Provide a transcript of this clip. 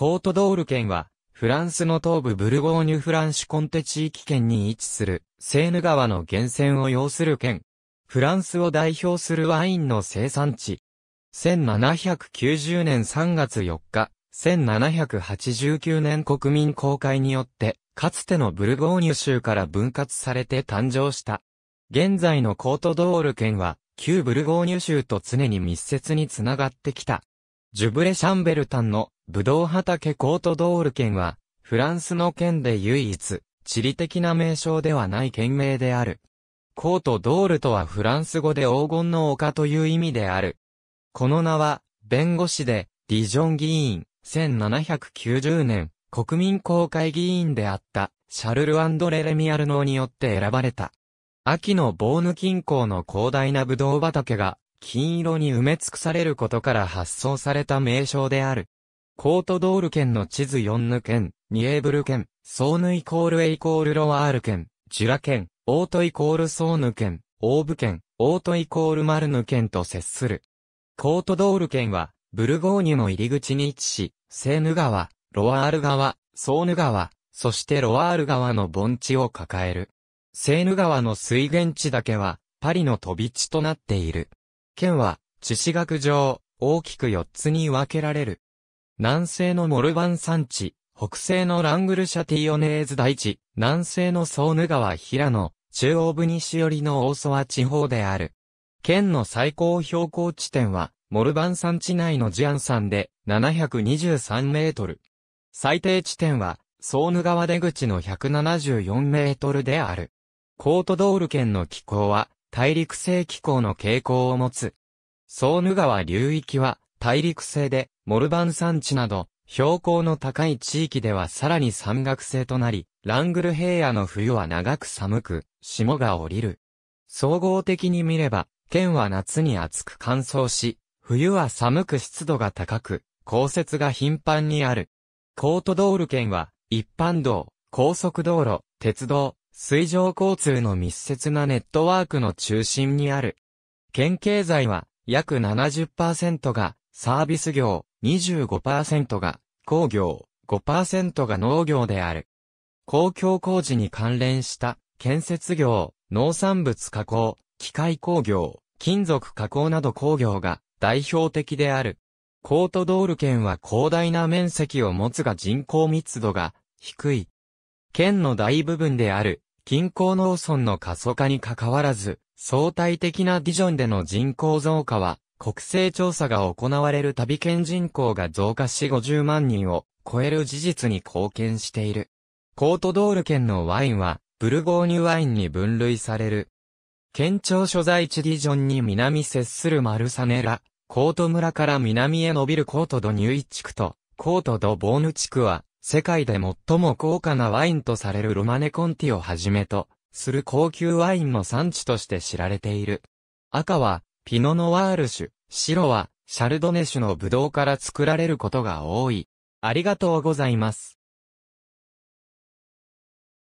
コートドール県は、フランスの東部ブルゴーニュ・フランシュコンテ地域圏に位置する、セーヌ川の源泉を要する県。フランスを代表するワインの生産地。1790年3月4日、1789年国民公開によって、かつてのブルゴーニュ州から分割されて誕生した。現在のコートドール県は、旧ブルゴーニュ州と常に密接につながってきた。ジュブレ・シャンベルタンのブドウ畑コートドール県は、フランスの県で唯一、地理的な名称ではない県名である。コートドールとはフランス語で黄金の丘という意味である。この名は、弁護士で、ディジョン議員、1790年、国民公会議員であった、シャルル・アンドレ・レミアルノーによって選ばれた。秋のボーヌ近郊の広大なブドウ畑が、金色に埋め尽くされることから発想された名称である。コートドール県の地図4ヌ県、ニエーブル県、ソーヌイコールエイコールロワール県、ジュラ県、オートイコールソーヌ県、オーブ県、オートイコールマルヌ県と接する。コートドール県は、ブルゴーニュの入り口に位置し、セーヌ川、ロワール川、ソーヌ川、そしてロワール川の盆地を抱える。セーヌ川の水源地だけは、パリの飛び地となっている。県は、地史学上、大きく4つに分けられる。南西のモルバン山地、北西のラングルシャティオネーズ大地、南西のソーヌ川平野、中央部西寄りの大沢地方である。県の最高標高地点は、モルバン山地内のジアン山で723メートル。最低地点は、ソーヌ川出口の174メートルである。コートドール県の気候は、大陸性気候の傾向を持つ。ソーヌ川流域は大陸性でモルバン山地など標高の高い地域ではさらに山岳性となり、ラングル平野の冬は長く寒く、霜が降りる。総合的に見れば、県は夏に暑く乾燥し、冬は寒く湿度が高く、降雪が頻繁にある。コートドール県は、一般道、高速道路、鉄道、水上交通の密接なネットワークの中心にある。県経済は約70%がサービス業、25%が工業、5%が農業である。公共工事に関連した建設業、農産物加工、機械工業、金属加工など工業が代表的である。コートドール県は広大な面積を持つが人口密度が低い。県の大部分である近郊農村の過疎化に関わらず、相対的なディジョンでの人口増加は、国勢調査が行われる旅県人口が増加し50万人を超える事実に貢献している。コートドール県のワインは、ブルゴーニュワインに分類される。県庁所在地ディジョンに南接するマルサネラ、コート村から南へ伸びるコートドニュイ地区と、コートドボーヌ地区は、世界で最も高価なワインとされるロマネコンティをはじめと、する高級ワインの産地として知られている。赤は、ピノノワール種、白は、シャルドネ種のブドウから作られることが多い。ありがとうございます。